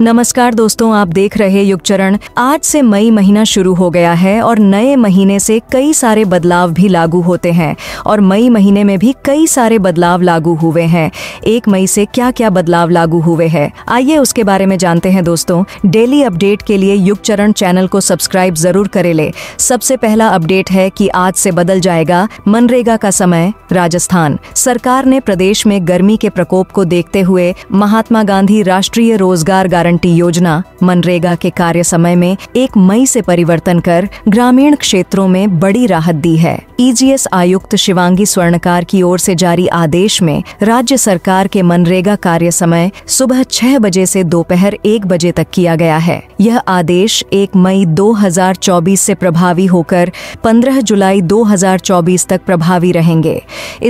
नमस्कार दोस्तों आप देख रहे युग चरण आज से मई महीना शुरू हो गया है और नए महीने से कई सारे बदलाव भी लागू होते हैं और मई महीने में भी कई सारे बदलाव लागू हुए हैं एक मई से क्या क्या बदलाव लागू हुए हैं आइए उसके बारे में जानते हैं दोस्तों डेली अपडेट के लिए युग चरण चैनल को सब्सक्राइब जरूर करे ले सबसे पहला अपडेट है की आज से बदल जाएगा मनरेगा का समय राजस्थान सरकार ने प्रदेश में गर्मी के प्रकोप को देखते हुए महात्मा गांधी राष्ट्रीय रोजगार गारंटी योजना मनरेगा के कार्य समय में एक मई से परिवर्तन कर ग्रामीण क्षेत्रों में बड़ी राहत दी है ईजीएस e आयुक्त शिवांगी स्वर्णकार की ओर से जारी आदेश में राज्य सरकार के मनरेगा कार्य समय सुबह छह बजे से दोपहर एक बजे तक किया गया है यह आदेश एक मई 2024 से प्रभावी होकर 15 जुलाई 2024 तक प्रभावी रहेंगे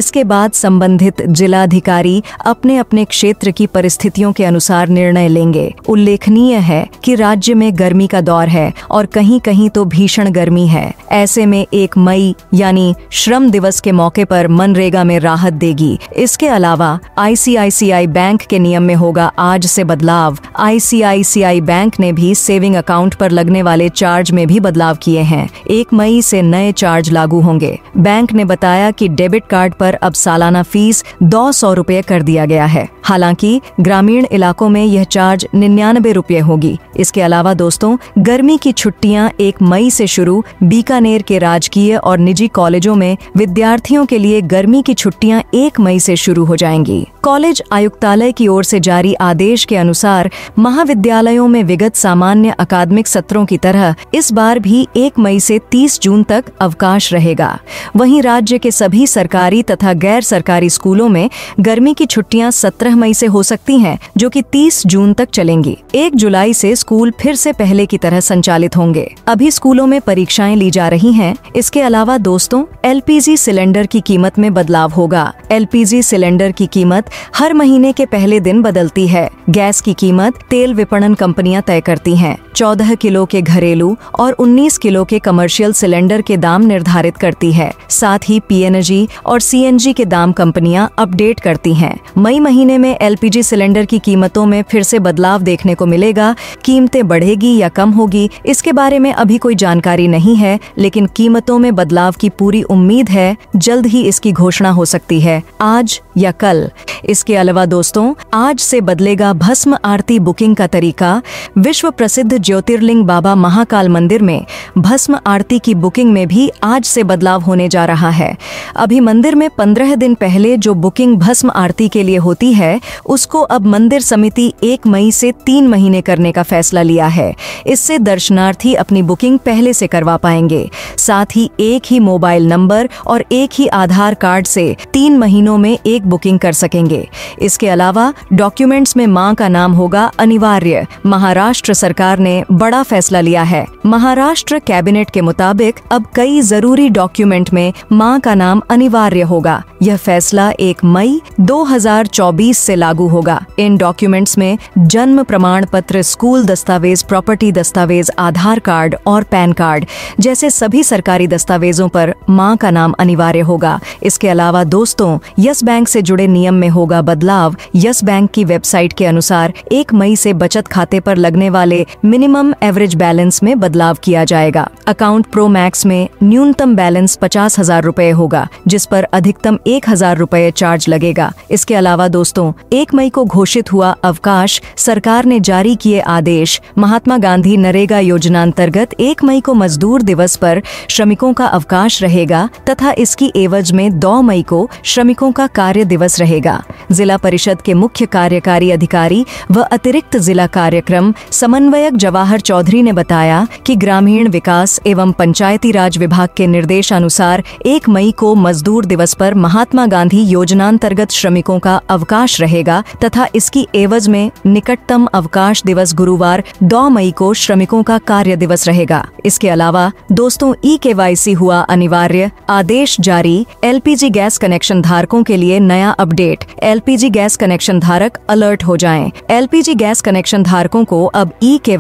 इसके बाद संबंधित जिलाधिकारी अपने अपने क्षेत्र की परिस्थितियों के अनुसार निर्णय लेंगे उल्लेखनीय है कि राज्य में गर्मी का दौर है और कहीं कहीं तो भीषण गर्मी है ऐसे में एक मई यानी श्रम दिवस के मौके पर मनरेगा में राहत देगी इसके अलावा आईसीआईसीआई बैंक के नियम में होगा आज से बदलाव आईसीआईसीआई बैंक ने भी सेविंग अकाउंट पर लगने वाले चार्ज में भी बदलाव किए हैं एक मई से नए चार्ज लागू होंगे बैंक ने बताया कि डेबिट कार्ड पर अब सालाना फीस दो सौ रूपए कर दिया गया है हालांकि ग्रामीण इलाकों में यह चार्ज निन्यानबे रुपये होगी इसके अलावा दोस्तों गर्मी की छुट्टियां एक मई से शुरू बीकानेर के राजकीय और निजी कॉलेजों में विद्यार्थियों के लिए गर्मी की छुट्टियां एक मई से शुरू हो जाएंगी कॉलेज आयुक्तालय की ओर से जारी आदेश के अनुसार महाविद्यालयों में विगत सामान्य अकादमिक सत्रों की तरह इस बार भी 1 मई से 30 जून तक अवकाश रहेगा वहीं राज्य के सभी सरकारी तथा गैर सरकारी स्कूलों में गर्मी की छुट्टियां 17 मई से हो सकती हैं जो कि 30 जून तक चलेंगी 1 जुलाई से स्कूल फिर से पहले की तरह संचालित होंगे अभी स्कूलों में परीक्षाएं ली जा रही हैं इसके अलावा दोस्तों एलपीजी सिलेंडर की कीमत में बदलाव होगा एलपीजी सिलेंडर की कीमत हर महीने के पहले दिन बदलती है गैस की कीमत तेल विपणन कंपनियां तय करती हैं 14 किलो के घरेलू और 19 किलो के कमर्शियल सिलेंडर के दाम निर्धारित करती है साथ ही पीएनजी और सीएनजी के दाम कंपनियां अपडेट करती हैं मई महीने में एलपीजी सिलेंडर की कीमतों में फिर से बदलाव देखने को मिलेगा कीमतें बढ़ेगी या कम होगी इसके बारे में अभी कोई जानकारी नहीं है लेकिन कीमतों में बदलाव की पूरी उम्मीद है जल्द ही इसकी घोषणा हो सकती है आज या कल इसके अलावा दोस्तों आज से बदलेगा भस्म आरती बुकिंग का तरीका विश्व प्रसिद्ध ज्योतिर्लिंग बाबा महाकाल मंदिर में भस्म आरती की बुकिंग में भी आज से बदलाव होने जा रहा है अभी मंदिर में पंद्रह दिन पहले जो बुकिंग भस्म आरती के लिए होती है उसको अब मंदिर समिति एक मई से तीन महीने करने का फैसला लिया है इससे दर्शनार्थी अपनी बुकिंग पहले से करवा पाएंगे साथ ही एक ही मोबाइल नंबर और एक ही आधार कार्ड से तीन महीनों में एक बुकिंग कर सकेंगे इसके अलावा डॉक्यूमेंट्स में मां का नाम होगा अनिवार्य महाराष्ट्र सरकार ने बड़ा फैसला लिया है महाराष्ट्र कैबिनेट के मुताबिक अब कई जरूरी डॉक्यूमेंट में मां का नाम अनिवार्य होगा यह फैसला 1 मई 2024 से लागू होगा इन डॉक्यूमेंट्स में जन्म प्रमाण पत्र स्कूल दस्तावेज प्रॉपर्टी दस्तावेज आधार कार्ड और पैन कार्ड जैसे सभी सरकारी दस्तावेजों पर माँ का नाम अनिवार्य होगा इसके अलावा दोस्तों यस बैंक से जुड़े नियम में होगा बदलाव यस बैंक की वेबसाइट के अनुसार एक मई से बचत खाते पर लगने वाले मिनिमम एवरेज बैलेंस में बदलाव किया जाएगा अकाउंट प्रो मैक्स में न्यूनतम बैलेंस पचास हजार रूपए होगा जिस पर अधिकतम एक हजार रूपए चार्ज लगेगा इसके अलावा दोस्तों एक मई को घोषित हुआ अवकाश सरकार ने जारी किए आदेश महात्मा गांधी नरेगा योजना अंतर्गत एक मई को मजदूर दिवस पर श्रमिकों का अवकाश रहेगा तथा इसकी एवज में दो मई को श्रमिकों का कार्य दिवस रहेगा जिला परिषद के मुख्य कार्यकारी अधिकारी व अतिरिक्त जिला कार्यक्रम समन्वयक जवाहर चौधरी ने बताया कि ग्रामीण विकास एवं पंचायती राज विभाग के निर्देशानुसार एक मई को मजदूर दिवस पर महात्मा गांधी योजनांतर्गत श्रमिकों का अवकाश रहेगा तथा इसकी एवज में निकटतम अवकाश दिवस गुरुवार दो मई को श्रमिकों का कार्य दिवस रहेगा इसके अलावा दोस्तों ई के हुआ अनिवार्य आदेश जारी एल गैस कनेक्शन धारकों के लिए नए नया अपडेट एलपीजी गैस कनेक्शन धारक अलर्ट हो जाएं। एलपीजी गैस कनेक्शन धारकों को अब ई के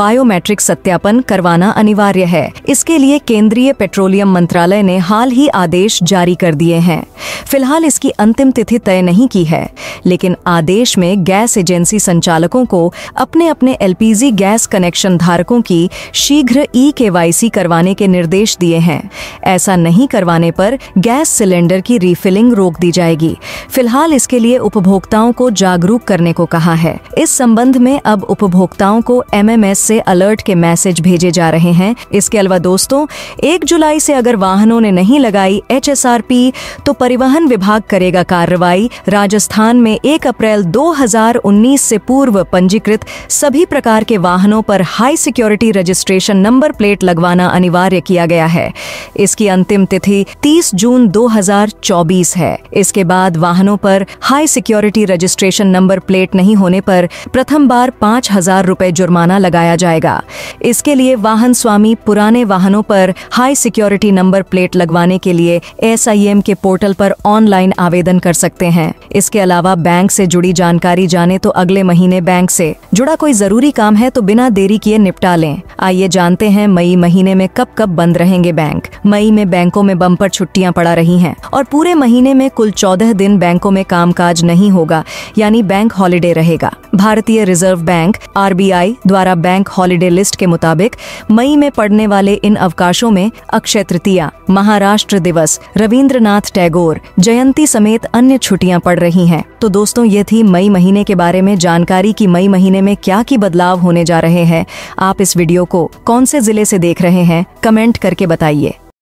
बायोमेट्रिक सत्यापन करवाना अनिवार्य है इसके लिए केंद्रीय पेट्रोलियम मंत्रालय ने हाल ही आदेश जारी कर दिए हैं फिलहाल इसकी अंतिम तिथि तय नहीं की है लेकिन आदेश में गैस एजेंसी संचालकों को अपने अपने एलपीजी गैस कनेक्शन धारकों की शीघ्र ई के करवाने के निर्देश दिए हैं ऐसा नहीं करवाने पर गैस सिलेंडर की रिफिलिंग रोक दी जाएगी फिलहाल इसके लिए उपभोक्ताओं को जागरूक करने को कहा है इस संबंध में अब उपभोक्ताओं को एमएमएस से अलर्ट के मैसेज भेजे जा रहे हैं इसके अलावा दोस्तों एक जुलाई से अगर वाहनों ने नहीं लगाई एच तो परिवहन विभाग करेगा कार्रवाई राजस्थान में एक अप्रैल दो से पूर्व पंजीकृत सभी प्रकार के वाहनों पर high security registration number plate लगवाना अनिवार्य किया गया है इसकी अंतिम तिथि 30 जून 2024 है इस जिसके बाद वाहनों पर high security registration number plate नहीं होने पर प्रथम बार पाँच हजार रूपए जुर्माना लगाया जाएगा इसके लिए वाहन स्वामी पुराने वाहनों पर हाई सिक्योरिटी नंबर प्लेट लगवाने के लिए एस के पोर्टल पर ऑनलाइन आवेदन कर सकते हैं इसके अलावा बैंक से जुड़ी जानकारी जाने तो अगले महीने बैंक से जुड़ा कोई जरूरी काम है तो बिना देरी किए निपटा लें आइए जानते हैं मई महीने में कब कब बंद रहेंगे बैंक मई में बैंकों में बम्पर छुट्टियां पड़ा रही हैं और पूरे महीने में कुल चौदह दिन बैंकों में कामकाज नहीं होगा यानी बैंक हॉलीडे रहेगा भारतीय रिजर्व बैंक आर द्वारा बैंक हॉलीडे लिस्ट के मुताबिक मई में पड़ने वाले इन अवकाशों में अक्षय तृतीया महाराष्ट्र दिवस रविंद्रनाथ टैगोर जयंती समेत अन्य छुट्टियां पड़ रही हैं तो दोस्तों ये थी मई महीने के बारे में जानकारी कि मई महीने में क्या की बदलाव होने जा रहे हैं आप इस वीडियो को कौन से जिले से देख रहे हैं कमेंट करके बताइए